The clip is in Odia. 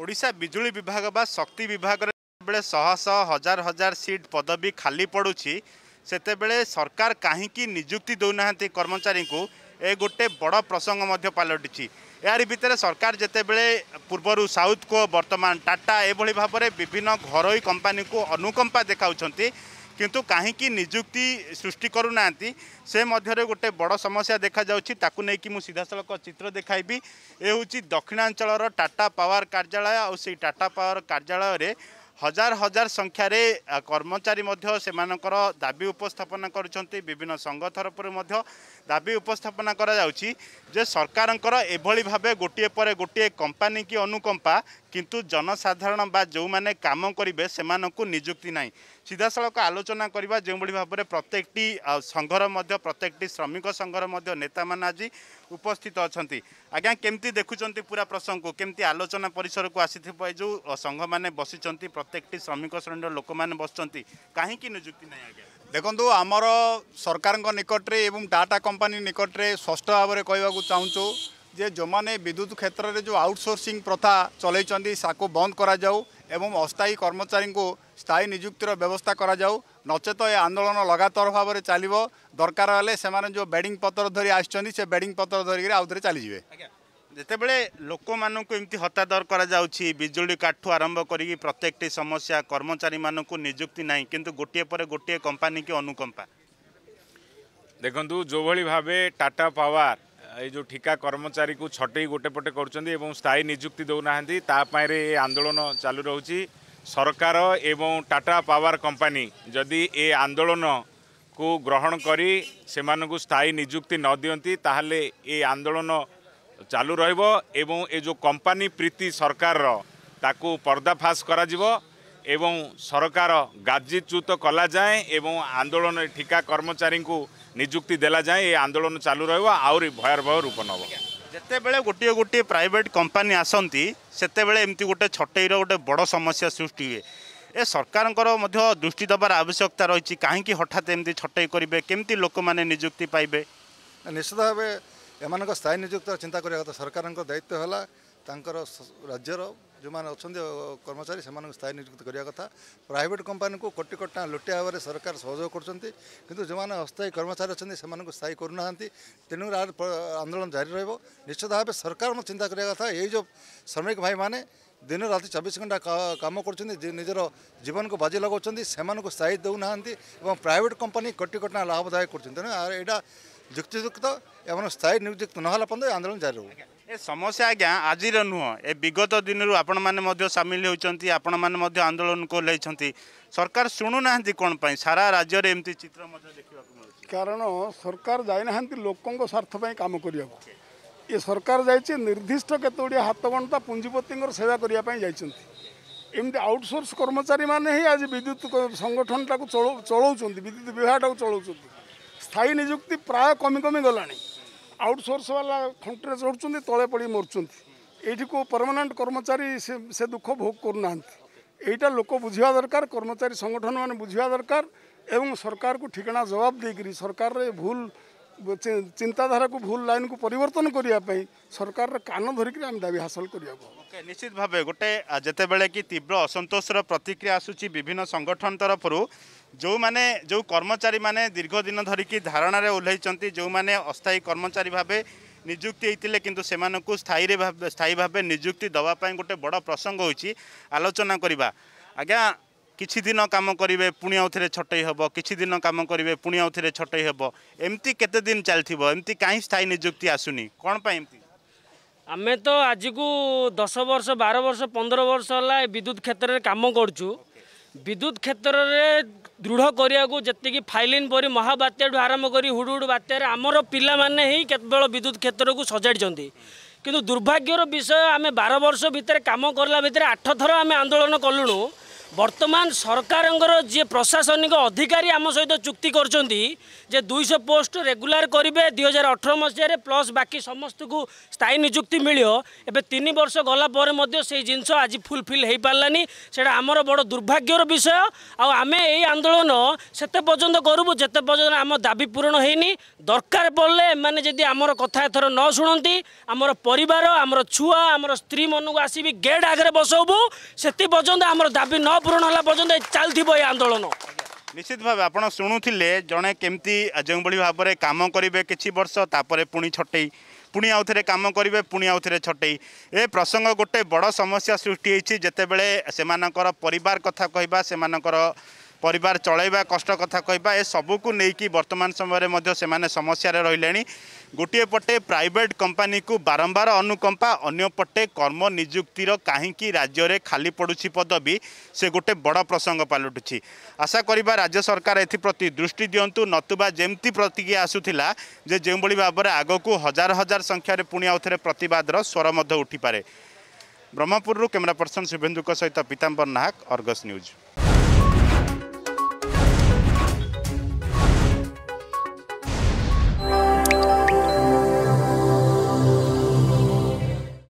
ଓଡ଼ିଶା ବିଜୁଳି ବିଭାଗ ବା ଶକ୍ତି ବିଭାଗରେ ଯେତେବେଳେ ଶହ ଶହ ହଜାର ହଜାର ସିଟ୍ ପଦବୀ ଖାଲି ପଡ଼ୁଛି ସେତେବେଳେ ସରକାର କାହିଁକି ନିଯୁକ୍ତି ଦେଉନାହାନ୍ତି କର୍ମଚାରୀଙ୍କୁ ଏ ଗୋଟେ ବଡ଼ ପ୍ରସଙ୍ଗ ମଧ୍ୟ ପାଲଟିଛି ଏହାରି ଭିତରେ ସରକାର ଯେତେବେଳେ ପୂର୍ବରୁ ସାଉଥକୋ ବର୍ତ୍ତମାନ ଟାଟା ଏଭଳି ଭାବରେ ବିଭିନ୍ନ ଘରୋଇ କମ୍ପାନୀକୁ ଅନୁକମ୍ପା ଦେଖାଉଛନ୍ତି কিন্তু କାହିଁକି ନିଯୁକ୍ତି ସୃଷ୍ଟି କରୁନାହାନ୍ତି ସେ ମଧ୍ୟରେ ଗୋଟେ ବଡ଼ ସମସ୍ୟା ଦେଖାଯାଉଛି ତାକୁ ନେଇକି ମୁଁ ସିଧାସଳଖ ଚିତ୍ର ଦେଖାଇବି ଏ ହେଉଛି ଦକ୍ଷିଣାଞ୍ଚଳର ଟାଟା ପାୱାର କାର୍ଯ୍ୟାଳୟ ଆଉ ସେଇ ଟାଟା ପାୱାର କାର୍ଯ୍ୟାଳୟରେ ହଜାର ହଜାର ସଂଖ୍ୟାରେ କର୍ମଚାରୀ ମଧ୍ୟ ସେମାନଙ୍କର ଦାବି ଉପସ୍ଥାପନ କରୁଛନ୍ତି ବିଭିନ୍ନ ସଂଘ ତରଫରୁ ମଧ୍ୟ ଦାବି ଉପସ୍ଥାପନ କରାଯାଉଛି ଯେ ସରକାରଙ୍କର ଏଭଳି ଭାବେ ଗୋଟିଏ ପରେ ଗୋଟିଏ କମ୍ପାନୀ କି ଅନୁକମ୍ପା କିନ୍ତୁ ଜନସାଧାରଣ ବା ଯେଉଁମାନେ କାମ କରିବେ ସେମାନଙ୍କୁ ନିଯୁକ୍ତି ନାହିଁ ସିଧାସଳଖ ଆଲୋଚନା କରିବା ଯେଉଁଭଳି ଭାବରେ ପ୍ରତ୍ୟେକଟି ସଂଘର ମଧ୍ୟ ପ୍ରତ୍ୟେକଟି ଶ୍ରମିକ ସଂଘର ମଧ୍ୟ ନେତାମାନେ ଆଜି ଉପସ୍ଥିତ ଅଛନ୍ତି ଆଜ୍ଞା କେମିତି ଦେଖୁଛନ୍ତି ପୁରା ପ୍ରସଙ୍ଗକୁ କେମିତି ଆଲୋଚନା ପରିସରକୁ ଆସିଥିବା ଏ ଯେଉଁ ସଂଘମାନେ ବସିଛନ୍ତି ପ୍ରତ୍ୟେକଟି ଶ୍ରମିକ ଶ୍ରେଣୀର ଲୋକମାନେ ବସିଛନ୍ତି କାହିଁକି ନିଯୁକ୍ତି ନାହିଁ ଆଜ୍ଞା ଦେଖନ୍ତୁ ଆମର ସରକାରଙ୍କ ନିକଟରେ ଏବଂ ଟାଟା କମ୍ପାନୀ ନିକଟରେ ସ୍ପଷ୍ଟ ଭାବରେ କହିବାକୁ ଚାହୁଁଛୁ ଯେ ଯେଉଁମାନେ ବିଦ୍ୟୁତ କ୍ଷେତ୍ରରେ ଯେଉଁ ଆଉଟସୋର୍ସିଂ ପ୍ରଥା ଚଲେଇଛନ୍ତି ତାକୁ ବନ୍ଦ କରାଯାଉ এবং অস্থায়ী কর্মচারী স্থায়ী নিযুক্তির ব্যবস্থা করা যাও নচেত এ আন্দোলন লগাতর ভাবে চালব দরকার হলে সে বেডিং পত্র ধর আসছেন সে বেডিং পত্র ধরি ধরিকি চালি যাবে যেতবে লোক মানুষ এমতি হতাদর করা যাচ্ছে বিজুড়ি কাঠ আরম্ভ করি প্রত্যেকটি সমস্যা কর্মচারী মানুষ নিযুক্তি নাই কিন্তু গোটিয়ে পরে গোটিয়ে কোম্পানি কি অনুকম্পা দেখুন যেভাবে টাটা পাওয়ার ଏ ଯେଉଁ ଠିକା କର୍ମଚାରୀକୁ ଛଟେଇ ଗୋଟେ ପଟେ କରୁଛନ୍ତି ଏବଂ ସ୍ଥାୟୀ ନିଯୁକ୍ତି ଦେଉନାହାନ୍ତି ତା ପାଇଁରେ ଏ ଆନ୍ଦୋଳନ ଚାଲୁ ରହୁଛି ସରକାର ଏବଂ ଟାଟା ପାୱାର କମ୍ପାନୀ ଯଦି ଏ ଆନ୍ଦୋଳନକୁ ଗ୍ରହଣ କରି ସେମାନଙ୍କୁ ସ୍ଥାୟୀ ନିଯୁକ୍ତି ନ ଦିଅନ୍ତି ତାହେଲେ ଏ ଆନ୍ଦୋଳନ ଚାଲୁ ରହିବ ଏବଂ ଏ ଯେଉଁ କମ୍ପାନୀ ପ୍ରୀତି ସରକାରର ତାକୁ ପର୍ଦ୍ଦାଫାସ୍ କରାଯିବ এবং সরকার গাজিচ্যুত কলা যায় এবং আন্দোলন ঠিকা কর্মচারী নিযুক্তি দেলা যায় এই আন্দোলন চালু রহব আহরি ভয়াবহ রূপ নেব যেতবে গোটিয়ে গোটিয়ে প্রাইভেট কোম্পানি আসতে সেতবে এমতি গোটে ছটেইর গোটে বড় সমস্যা সৃষ্টি হুয়ে ଏ ସରକାରଙ୍କର ମଧ୍ୟ ଦୃଷ୍ଟି ଦେବାର ଆବଶ୍ୟକତା ରହିଛି କାହିଁକି ହଠାତ୍ ଏମିତି ଛଟେଇ କରିବେ କେମିତି ଲୋକମାନେ ନିଯୁକ୍ତି ପାଇବେ ନିଶ୍ଚିତ ଭାବେ ଏମାନଙ୍କ ସ୍ଥାୟୀ ନିଯୁକ୍ତିର ଚିନ୍ତା କରିବା କଥା ସରକାରଙ୍କ ଦାୟିତ୍ୱ ହେଲା तर राज्य र माने अहिले कर्मचारी स्थायी नियुक्ति करिया कथा प्राइभेट कोटी कटि लुटिया बारे सरकार सहयोग गर्छ किन जो अस्थाई कर्मचारी अस्यी गरुँदै तेणु आंदोलन जारी निश्चित भावे सरकार म चिन्ता जो श्रमिक माने दिन रात 24 घंटा काम गर्ुन चाहिँ निजर जीवनको बाजे लगाउँछ स्थायी देउना प्राइभेट कम्पनी कटि कटना लाभदय गर्ु एउटा जुक्तियुक्त एउटा स्थायी नियुक्त नहेला पर्व आंदोलन जारी रहबो ଏ ସମସ୍ୟା ଆଜ୍ଞା ଆଜିର ନୁହଁ ଏ ବିଗତ ଦିନରୁ ଆପଣମାନେ ମଧ୍ୟ ସାମିଲ ହେଉଛନ୍ତି ଆପଣମାନେ ମଧ୍ୟ ଆନ୍ଦୋଳନକୁ ଓହ୍ଲାଇଛନ୍ତି ସରକାର ଶୁଣୁନାହାନ୍ତି କ'ଣ ପାଇଁ ସାରା ରାଜ୍ୟରେ ଏମିତି ଚିତ୍ର ମଧ୍ୟ ଦେଖିବାକୁ ମିଳୁଛି କାରଣ ସରକାର ଯାଇନାହାନ୍ତି ଲୋକଙ୍କ ସ୍ୱାର୍ଥ ପାଇଁ କାମ କରିବାକୁ ଏ ସରକାର ଯାଇଛି ନିର୍ଦ୍ଦିଷ୍ଟ କେତେଗୁଡ଼ିଏ ହାତଗଣ୍ଠା ପୁଞ୍ଜିପତିଙ୍କର ସେବା କରିବା ପାଇଁ ଯାଇଛନ୍ତି ଏମିତି ଆଉଟସୋର୍ସ କର୍ମଚାରୀମାନେ ହିଁ ଆଜି ବିଦ୍ୟୁତ ସଂଗଠନଟାକୁ ଚଳଉଛନ୍ତି ବିଦ୍ୟୁତ ବିଭାଗଟାକୁ ଚଳଉଛନ୍ତି ସ୍ଥାୟୀ ନିଯୁକ୍ତି ପ୍ରାୟ କମି କମି ଗଲାଣି ଆଉଟସୋର୍ସ ବାଲା ଖଣ୍ଟରେ ଚଢ଼ୁଛନ୍ତି ତଳେ ପଡ଼ି ମରୁଛନ୍ତି ଏଇଠିକୁ ପରମାନେଣ୍ଟ କର୍ମଚାରୀ ସେ ଦୁଃଖ ଭୋଗ କରୁନାହାନ୍ତି ଏଇଟା ଲୋକ ବୁଝିବା ଦରକାର କର୍ମଚାରୀ ସଂଗଠନମାନେ ବୁଝିବା ଦରକାର ଏବଂ ସରକାରକୁ ଠିକଣା ଜବାବ ଦେଇକରି ସରକାରରେ ଭୁଲ চিন্তাধারাকে ভুল লাইনকু পরিবর্তন করা সরকার কান ধরিক আমি দাবি হাসল করা নিশ্চিত ভাবে গোটে যেতবে কি তীব্র অসন্তোষর প্রতিক্রিয়া আসুচি বিভিন্ন সংগঠন তরফর ଯେଉଁମାନେ ଯେଉଁ କର୍ମଚାରୀମାନେ ଦୀର୍ଘ ଦିନ ଧରିକି ଧାରଣାରେ ଓହ୍ଲାଇଛନ୍ତି ଯେଉଁମାନେ ଅସ୍ଥାୟୀ କର୍ମଚାରୀ ଭାବେ ନିଯୁକ୍ତି ହେଇଥିଲେ କିନ୍ତୁ ସେମାନଙ୍କୁ ସ୍ଥାୟୀରେ ଭାବେ ସ୍ଥାୟୀ ଭାବେ ନିଯୁକ୍ତି ଦେବା ପାଇଁ ଗୋଟେ ବଡ଼ ପ୍ରସଙ୍ଗ ହେଉଛି ଆଲୋଚନା କରିବା ଆଜ୍ଞା କିଛି ଦିନ କାମ କରିବେ ପୁଣି ଆଉଥରେ ଛଟେଇ ହେବ କିଛି ଦିନ କାମ କରିବେ ପୁଣି ଆଉଥରେ ଛଟେଇ ହେବ ଏମିତି କେତେ ଦିନ ଚାଲିଥିବ ଏମିତି କାହିଁ ସ୍ଥାୟୀ ନିଯୁକ୍ତି ଆସୁନି କ'ଣ ପାଇଁ ଏମିତି ଆମେ ତ ଆଜିକୁ ଦଶ ବର୍ଷ ବାର ବର୍ଷ ପନ୍ଦର ବର୍ଷ ହେଲା ଏ ବିଦ୍ୟୁତ କ୍ଷେତ୍ରରେ କାମ କରୁଛୁ ବିଦ୍ୟୁତ କ୍ଷେତ୍ରରେ ଦୃଢ଼ କରିବାକୁ ଯେତିକି ଫାଇଲିନ୍ ପରି ମହାବାତ୍ୟାଠୁ ଆରମ୍ଭ କରି ହୁଡ଼ୁହୁଡ଼ୁ ବାତ୍ୟାରେ ଆମର ପିଲାମାନେ ହିଁ କେତେବେଳେ ବିଦ୍ୟୁତ କ୍ଷେତ୍ରକୁ ସଜାଡ଼ିଛନ୍ତି କିନ୍ତୁ ଦୁର୍ଭାଗ୍ୟର ବିଷୟ ଆମେ ବାର ବର୍ଷ ଭିତରେ କାମ କଲା ଭିତରେ ଆଠ ଥର ଆମେ ଆନ୍ଦୋଳନ କଲୁଣୁ ବର୍ତ୍ତମାନ ସରକାରଙ୍କର ଯିଏ ପ୍ରଶାସନିକ ଅଧିକାରୀ ଆମ ସହିତ ଚୁକ୍ତି କରୁଛନ୍ତି যে দুইশ পোস্ট রেগুলার করবে দুই হাজার অঠর মশায় প্লস বাকি সমস্ত স্থায়ী নিযুক্তি মিলিও এবার তিন বর্ষ গলা পরে সেই জিনিস আজ ফুলফিল হয়ে পারানি সেটা আমার বড় দুর্ভাগ্যর বিষয় আমি এই আন্দোলন সেতে পর্যন্ত করব যেতে পর্যন্ত আমার দাবি পূরণ হয়নি দরকার পড়লে এমানে যদি আমার কথা এথর ন শুণতি আমার পরিবার আমার ছুয়া আমার স্ত্রী মানুষ আসবি গেট আগে বসবু সেতি পর্যন্ত আমার দাবি ন পূরণ হলা পর্যন্ত চালিব এই আন্দোলন ନିଶ୍ଚିତ ଭାବେ ଆପଣ ଶୁଣୁଥିଲେ ଜଣେ କେମିତି ଯେଉଁଭଳି ଭାବରେ କାମ କରିବେ କିଛି ବର୍ଷ ତାପରେ ପୁଣି ଛଟେଇ ପୁଣି ଆଉଥରେ କାମ କରିବେ ପୁଣି ଆଉଥରେ ଛଟେଇ ଏ ପ୍ରସଙ୍ଗ ଗୋଟେ ବଡ଼ ସମସ୍ୟା ସୃଷ୍ଟି ହେଇଛି ଯେତେବେଳେ ସେମାନଙ୍କର ପରିବାର କଥା କହିବା ସେମାନଙ୍କର ପରିବାର ଚଳାଇବା କଷ୍ଟ କଥା କହିବା ଏସବୁକୁ ନେଇକି ବର୍ତ୍ତମାନ ସମୟରେ ମଧ୍ୟ ସେମାନେ ସମସ୍ୟାରେ ରହିଲେଣି ଗୋଟିଏ ପଟେ ପ୍ରାଇଭେଟ୍ କମ୍ପାନୀକୁ ବାରମ୍ବାର ଅନୁକମ୍ପା ଅନ୍ୟପଟେ କର୍ମ ନିଯୁକ୍ତିର କାହିଁକି ରାଜ୍ୟରେ ଖାଲି ପଡ଼ୁଛି ପଦବୀ ସେ ଗୋଟେ ବଡ଼ ପ୍ରସଙ୍ଗ ପାଲଟୁଛି ଆଶା କରିବା ରାଜ୍ୟ ସରକାର ଏଥିପ୍ରତି ଦୃଷ୍ଟି ଦିଅନ୍ତୁ ନତୁବା ଯେମିତି ପ୍ରତିକ୍ରିୟା ଆସୁଥିଲା ଯେ ଯେଉଁଭଳି ଭାବରେ ଆଗକୁ ହଜାର ହଜାର ସଂଖ୍ୟାରେ ପୁଣି ଆଉଥରେ ପ୍ରତିବାଦର ସ୍ୱର ମଧ୍ୟ ଉଠିପାରେ ବ୍ରହ୍ମପୁରରୁ କ୍ୟାମେରା ପର୍ସନ୍ ଶୁଭେନ୍ଦୁଙ୍କ ସହିତ ପୀତାମ୍ବର ନାହକ ଅର୍ଗସ୍ ନ୍ୟୁଜ୍